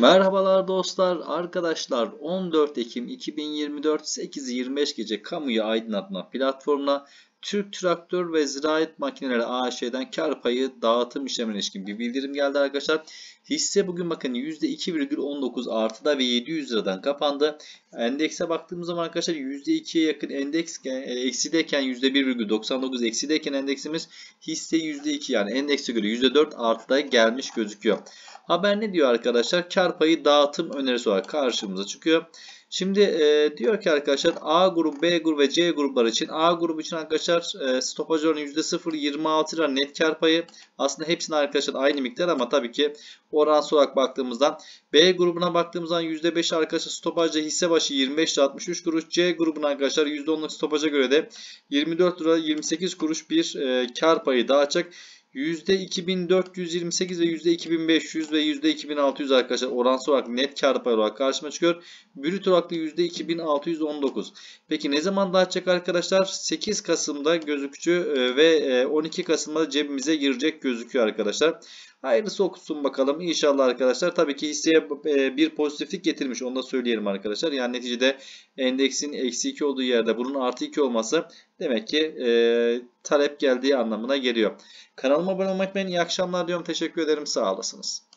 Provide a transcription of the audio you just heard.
Merhabalar dostlar, arkadaşlar 14 Ekim 2024 8.25 gece kamuyu aydınlatma platformuna Türk Traktör ve Ziraat Makineleri AŞ'den kar payı dağıtım işlemine ilişkin bir bildirim geldi arkadaşlar. Hisse bugün bakın %2,19 artıda ve 700 liradan kapandı. Endekse baktığımız zaman arkadaşlar %2'ye yakın endeks e, eksideyken %1,99 eksideyken endeksimiz hisse %2 yani endekse göre %4 artıda gelmiş gözüküyor. Haber ne diyor arkadaşlar? Kar payı dağıtım önerisi olarak karşımıza çıkıyor. Şimdi e, diyor ki arkadaşlar A grubu, B grubu ve C grupları için A grubu için arkadaşlar arkadaşlar e, stopaj oranı %0.26 lira net kar payı. Aslında hepsinin arkadaşlar aynı miktar ama tabii ki oran olarak baktığımızda B grubuna baktığımızdan %5 arkadaşlar stopajda hisse başı 25 lira 63 kuruş. C grubuna arkadaşlar %10'luk stopaja göre de 24 lira 28 kuruş bir e, kar payı daha açık. %2428 ve %2500 ve %2600 arkadaşlar oransal olarak net kar payı olarak karşıma çıkıyor. Brüt olarak da %2619. Peki ne zaman dağıtacak arkadaşlar? 8 Kasım'da gözükçü e, ve 12 e, Kasım'da cebimize girecek gözüküyor arkadaşlar. Hayırlısı okusun bakalım. İnşallah arkadaşlar. Tabii ki hisseye e, bir pozitiflik getirmiş. Onu da söyleyelim arkadaşlar. Yani neticede endeksin eksi 2 olduğu yerde bunun artı 2 olması demek ki e, talep geldiği anlamına geliyor. Kanalıma abone olmak beni iyi akşamlar diyorum. Teşekkür ederim. Sağ olasınız.